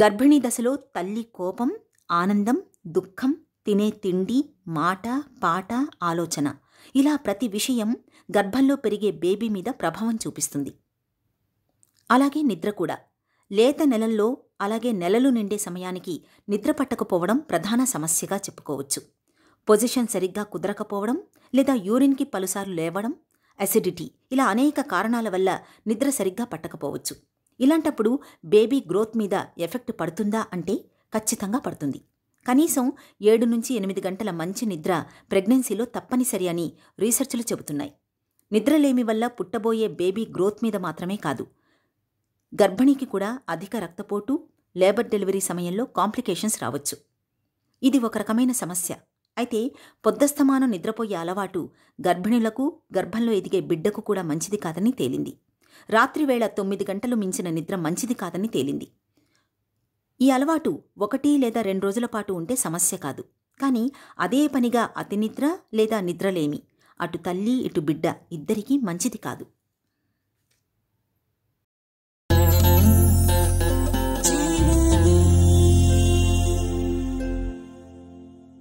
గర్భిణీ దశలో తల్లి కోపం ఆనందం దుఃఖం తినే తిండి మాట పాట ఆలోచన ఇలా ప్రతి విషయం గర్భంలో పెరిగే బేబీ మీద ప్రభావం చూపిస్తుంది అలాగే నిద్ర కూడా లేత నెలల్లో అలాగే నెలలు నిండే సమయానికి నిద్ర పట్టకపోవడం ప్రధాన సమస్యగా చెప్పుకోవచ్చు పొజిషన్ సరిగ్గా కుదరకపోవడం లేదా యూరిన్కి పలుసార్లు లేవడం అసిడిటీ ఇలా అనేక కారణాల వల్ల నిద్ర సరిగ్గా పట్టకపోవచ్చు ఇలాంటప్పుడు బేబీ గ్రోత్ మీద ఎఫెక్ట్ పడుతుందా అంటే ఖచ్చితంగా పడుతుంది కనీసం ఏడు నుంచి ఎనిమిది గంటల మంచి నిద్ర ప్రెగ్నెన్సీలో తప్పనిసరి అని రీసెర్చ్లు చెబుతున్నాయి నిద్రలేమి వల్ల పుట్టబోయే బేబీ గ్రోత్ మీద మాత్రమే కాదు గర్భిణికి కూడా అధిక రక్తపోటు లేబర్ డెలివరీ సమయంలో కాంప్లికేషన్స్ రావచ్చు ఇది ఒక రకమైన సమస్య అయితే పొద్దస్తమానం నిద్రపోయే అలవాటు గర్భిణులకు గర్భంలో ఎదిగే బిడ్డకు కూడా మంచిది కాదని తేలింది రాత్రివేళ తొమ్మిది గంటలు మించిన నిద్ర మంచిది కాదని తేలింది ఈ అలవాటు ఒకటి లేదా రెండు రోజుల పాటు ఉంటే సమస్య కాదు కానీ అదే పనిగా అతినిద్ర లేదా నిద్రలేమి అటు తల్లి ఇటు బిడ్డ ఇద్దరికీ మంచిది కాదు